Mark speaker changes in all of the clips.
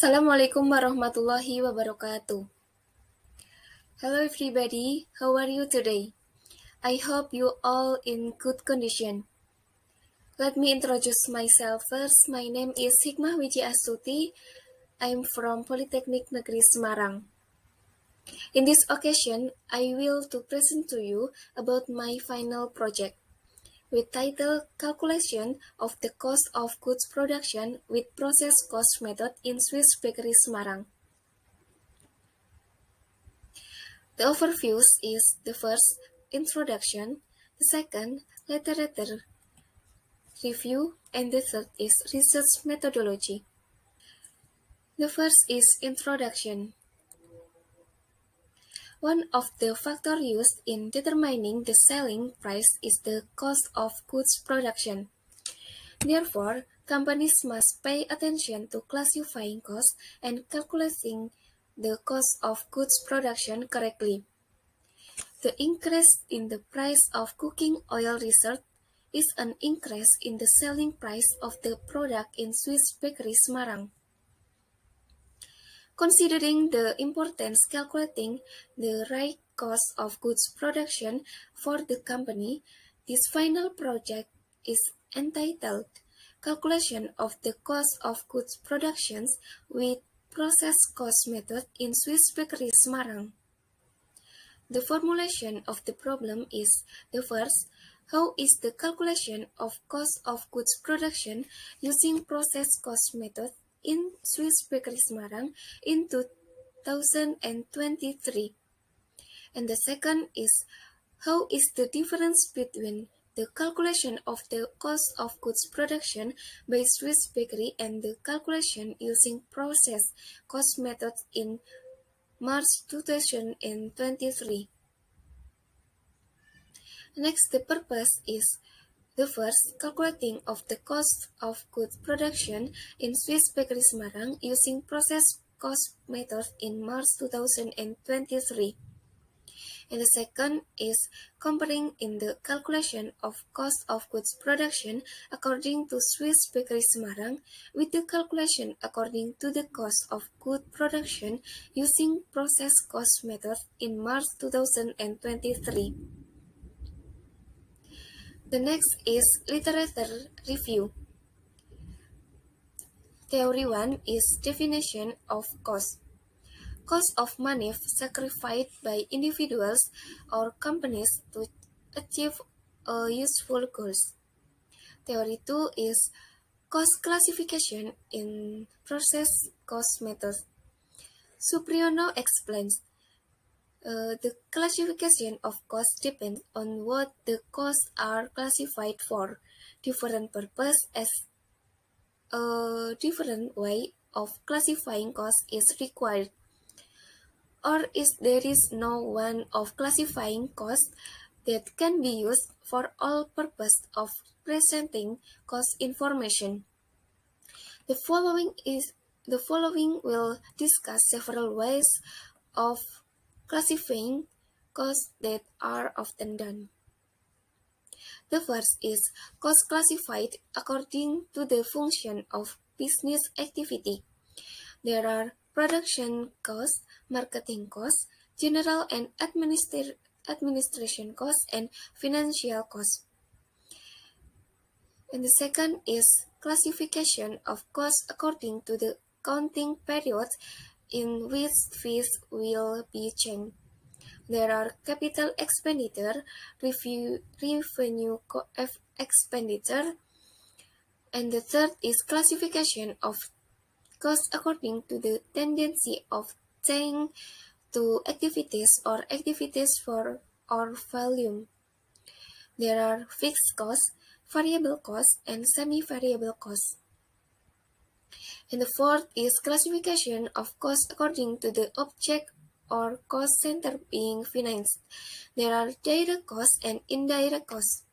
Speaker 1: Assalamualaikum warahmatullahi wabarakatuh. Hello everybody, how are you today? I hope you all in good condition. Let me introduce myself first. My name is Hikmah Wiji Astuti. I'm from Polytechnic Negeri Semarang. In this occasion, I will to present to you about my final project. with title Calculation of the Cost of Goods Production with Process Cost Method in Swiss Bakery Semarang. The overview is the first, introduction, the second, literature review, and the third is research methodology. The first is introduction. One of the factors used in determining the selling price is the cost of goods production. Therefore, companies must pay attention to classifying costs and calculating the cost of goods production correctly. The increase in the price of cooking oil research is an increase in the selling price of the product in Swiss bakery Semarang considering the importance calculating the right cost of goods production for the company, this final project is entitled Calculation of the Cost of Goods Productions with Process Cost Method in Swiss Bakery Semarang. The formulation of the problem is the first, how is the calculation of cost of goods production using process cost method in Swiss Bakery Semarang in 2023. And the second is how is the difference between the calculation of the cost of goods production by Swiss Bakery and the calculation using process cost method in March 2023. Next, the purpose is the first, calculating of the cost of goods production in Swiss bakery Semarang using process cost method in March 2023. And the second is comparing in the calculation of cost of goods production according to Swiss Bakery Semarang with the calculation according to the cost of goods production using process cost method in March 2023. The next is literature review. Theory 1 is definition of cost. Cost of money sacrificed by individuals or companies to achieve a useful goal. Theory 2 is cost classification in process cost method. Supriano explains uh, the classification of costs depends on what the costs are classified for. Different purpose as a uh, different way of classifying costs is required. Or is there is no one of classifying costs that can be used for all purpose of presenting cost information. The following is the following will discuss several ways of classifying costs that are often done. The first is cost classified according to the function of business activity. There are production costs, marketing costs, general and administer administration costs, and financial costs. And the second is classification of costs according to the counting periods in which fees will be changed. There are capital expenditure, review, revenue expenditure, and the third is classification of costs according to the tendency of change to activities or activities for or volume. There are fixed costs, variable costs, and semi-variable costs. And the fourth is classification of costs according to the object or cost center being financed. There are direct costs and indirect costs.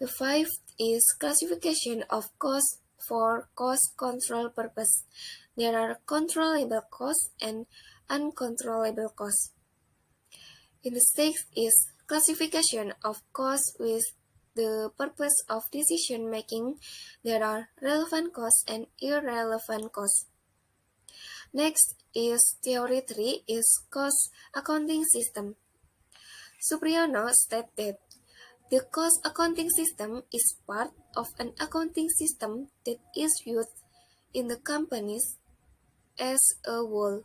Speaker 1: The fifth is classification of costs for cost control purpose. There are controllable costs and uncontrollable costs. And the sixth is classification of costs with the purpose of decision making, there are relevant costs and irrelevant costs. Next is theory 3 is cost accounting system. Supriano stated the cost accounting system is part of an accounting system that is used in the companies as a whole.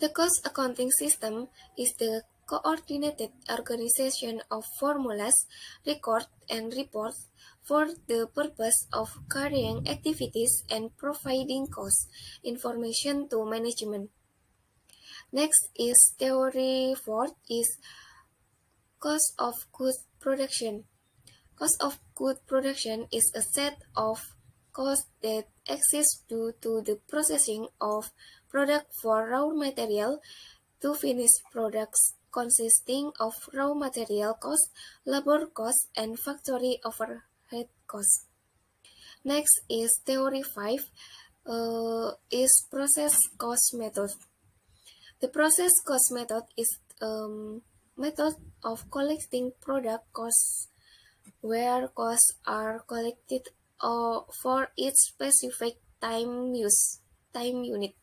Speaker 1: The cost accounting system is the coordinated organization of formulas, records, and reports for the purpose of carrying activities and providing cost information to management. Next is theory fourth is cost of good production. Cost of good production is a set of costs that exist due to the processing of product for raw material to finished products consisting of raw material cost, labor cost, and factory overhead cost. Next is Theory 5, uh, is process cost method. The process cost method is um, method of collecting product costs where costs are collected uh, for each specific time use time unit.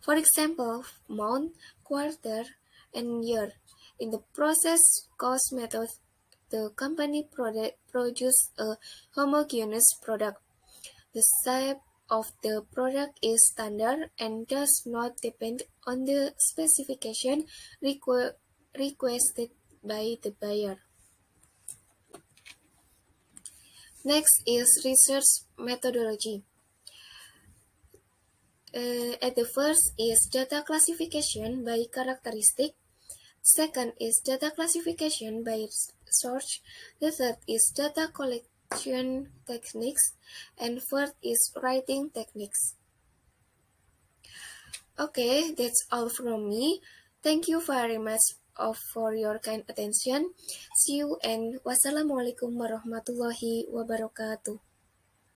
Speaker 1: For example, month, quarter, and year. In the process cost method, the company product produces a homogeneous product. The shape of the product is standard and does not depend on the specification requ requested by the buyer. Next is research methodology. Uh, at the first is data classification by characteristic Second is data classification by source. The third is data collection techniques. And fourth is writing techniques. Okay, that's all from me. Thank you very much for your kind attention. See you and wassalamualaikum warahmatullahi wabarakatuh.